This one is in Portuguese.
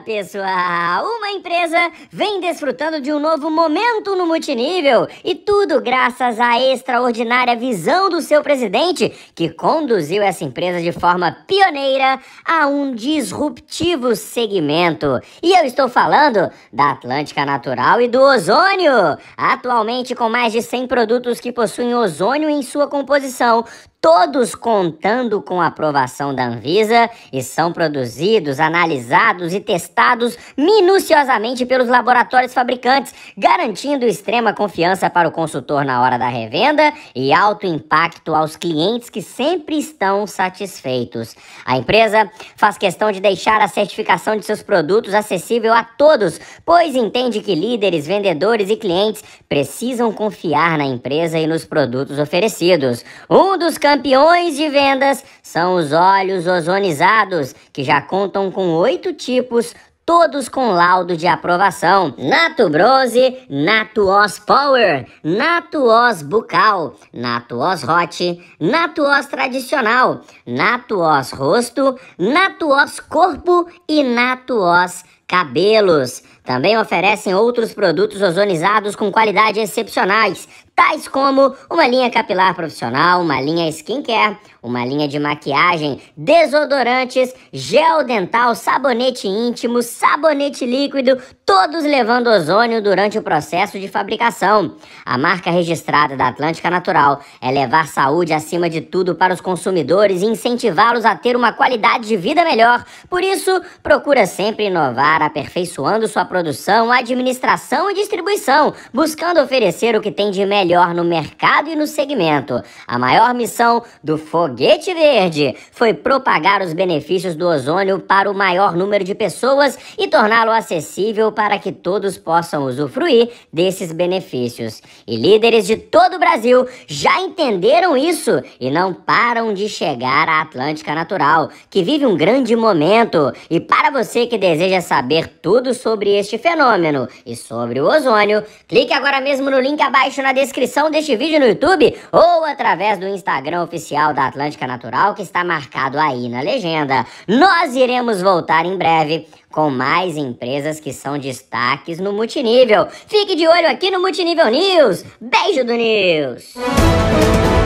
Olá, pessoal! Uma empresa vem desfrutando de um novo momento no multinível e tudo graças à extraordinária visão do seu presidente, que conduziu essa empresa de forma pioneira a um disruptivo segmento. E eu estou falando da Atlântica Natural e do ozônio. Atualmente, com mais de 100 produtos que possuem ozônio em sua composição, todos contando com a aprovação da Anvisa e são produzidos, analisados e testados minuciosamente pelos laboratórios fabricantes, garantindo extrema confiança para o consultor na hora da revenda e alto impacto aos clientes que sempre estão satisfeitos. A empresa faz questão de deixar a certificação de seus produtos acessível a todos, pois entende que líderes, vendedores e clientes precisam confiar na empresa e nos produtos oferecidos. Um dos can campeões de vendas são os óleos ozonizados, que já contam com oito tipos, todos com laudo de aprovação. Nato Bronze, Nato Oz Power, Nato Oz Bucal, Nato Oz Hot, Nato Oz Tradicional, Nato Oz Rosto, Nato Oz Corpo e Nato Oz cabelos. Também oferecem outros produtos ozonizados com qualidade excepcionais, tais como uma linha capilar profissional, uma linha skincare, uma linha de maquiagem, desodorantes, gel dental, sabonete íntimo, sabonete líquido, todos levando ozônio durante o processo de fabricação. A marca registrada da Atlântica Natural é levar saúde acima de tudo para os consumidores e incentivá-los a ter uma qualidade de vida melhor. Por isso, procura sempre inovar estar aperfeiçoando sua produção, administração e distribuição, buscando oferecer o que tem de melhor no mercado e no segmento. A maior missão do Foguete Verde foi propagar os benefícios do ozônio para o maior número de pessoas e torná-lo acessível para que todos possam usufruir desses benefícios. E líderes de todo o Brasil já entenderam isso e não param de chegar à Atlântica Natural, que vive um grande momento. E para você que deseja saber, saber tudo sobre este fenômeno e sobre o ozônio, clique agora mesmo no link abaixo na descrição deste vídeo no YouTube ou através do Instagram oficial da Atlântica Natural que está marcado aí na legenda. Nós iremos voltar em breve com mais empresas que são destaques no multinível. Fique de olho aqui no Multinível News. Beijo do News!